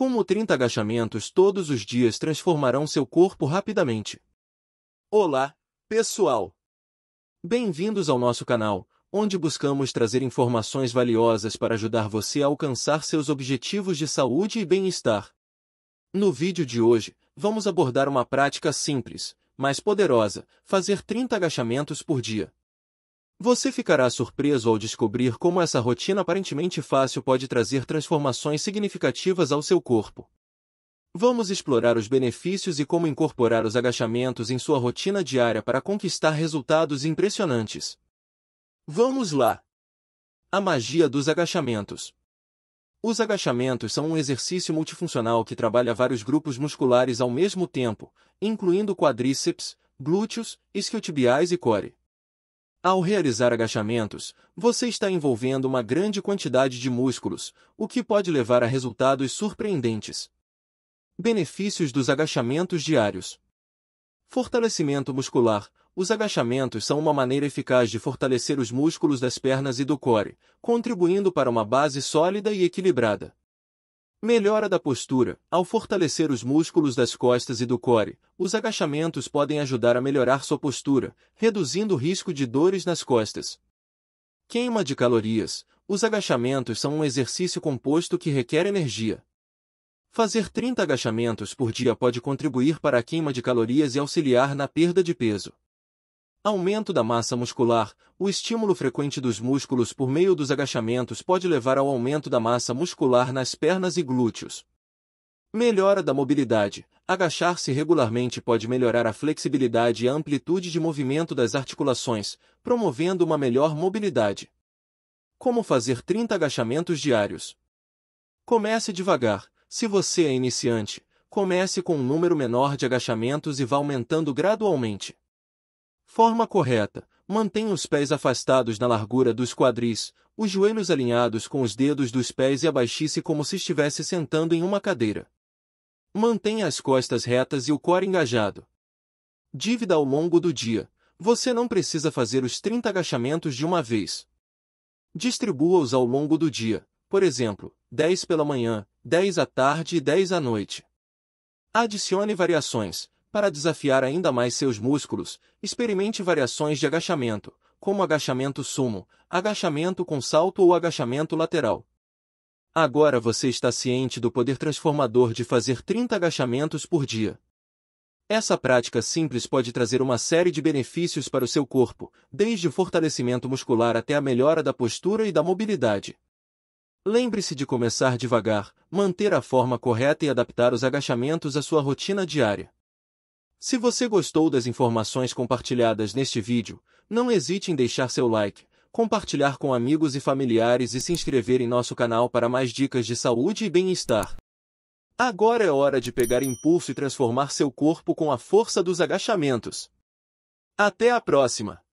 Como 30 agachamentos todos os dias transformarão seu corpo rapidamente. Olá, pessoal! Bem-vindos ao nosso canal, onde buscamos trazer informações valiosas para ajudar você a alcançar seus objetivos de saúde e bem-estar. No vídeo de hoje, vamos abordar uma prática simples, mas poderosa, fazer 30 agachamentos por dia. Você ficará surpreso ao descobrir como essa rotina aparentemente fácil pode trazer transformações significativas ao seu corpo. Vamos explorar os benefícios e como incorporar os agachamentos em sua rotina diária para conquistar resultados impressionantes. Vamos lá! A magia dos agachamentos. Os agachamentos são um exercício multifuncional que trabalha vários grupos musculares ao mesmo tempo, incluindo quadríceps, glúteos, isquiotibiais e core. Ao realizar agachamentos, você está envolvendo uma grande quantidade de músculos, o que pode levar a resultados surpreendentes. Benefícios dos agachamentos diários: Fortalecimento muscular. Os agachamentos são uma maneira eficaz de fortalecer os músculos das pernas e do core, contribuindo para uma base sólida e equilibrada. Melhora da postura. Ao fortalecer os músculos das costas e do core, os agachamentos podem ajudar a melhorar sua postura, reduzindo o risco de dores nas costas. Queima de calorias. Os agachamentos são um exercício composto que requer energia. Fazer 30 agachamentos por dia pode contribuir para a queima de calorias e auxiliar na perda de peso. Aumento da massa muscular. O estímulo frequente dos músculos por meio dos agachamentos pode levar ao aumento da massa muscular nas pernas e glúteos. Melhora da mobilidade. Agachar-se regularmente pode melhorar a flexibilidade e a amplitude de movimento das articulações, promovendo uma melhor mobilidade. Como fazer 30 agachamentos diários? Comece devagar. Se você é iniciante, comece com um número menor de agachamentos e vá aumentando gradualmente. Forma correta. Mantenha os pés afastados na largura dos quadris, os joelhos alinhados com os dedos dos pés e abaixe-se como se estivesse sentando em uma cadeira. Mantenha as costas retas e o core engajado. Dívida ao longo do dia. Você não precisa fazer os 30 agachamentos de uma vez. Distribua-os ao longo do dia, por exemplo, 10 pela manhã, 10 à tarde e 10 à noite. Adicione variações, para desafiar ainda mais seus músculos, experimente variações de agachamento, como agachamento sumo, agachamento com salto ou agachamento lateral. Agora você está ciente do poder transformador de fazer 30 agachamentos por dia. Essa prática simples pode trazer uma série de benefícios para o seu corpo, desde o fortalecimento muscular até a melhora da postura e da mobilidade. Lembre-se de começar devagar, manter a forma correta e adaptar os agachamentos à sua rotina diária. Se você gostou das informações compartilhadas neste vídeo, não hesite em deixar seu like, compartilhar com amigos e familiares e se inscrever em nosso canal para mais dicas de saúde e bem-estar. Agora é hora de pegar impulso e transformar seu corpo com a força dos agachamentos. Até a próxima!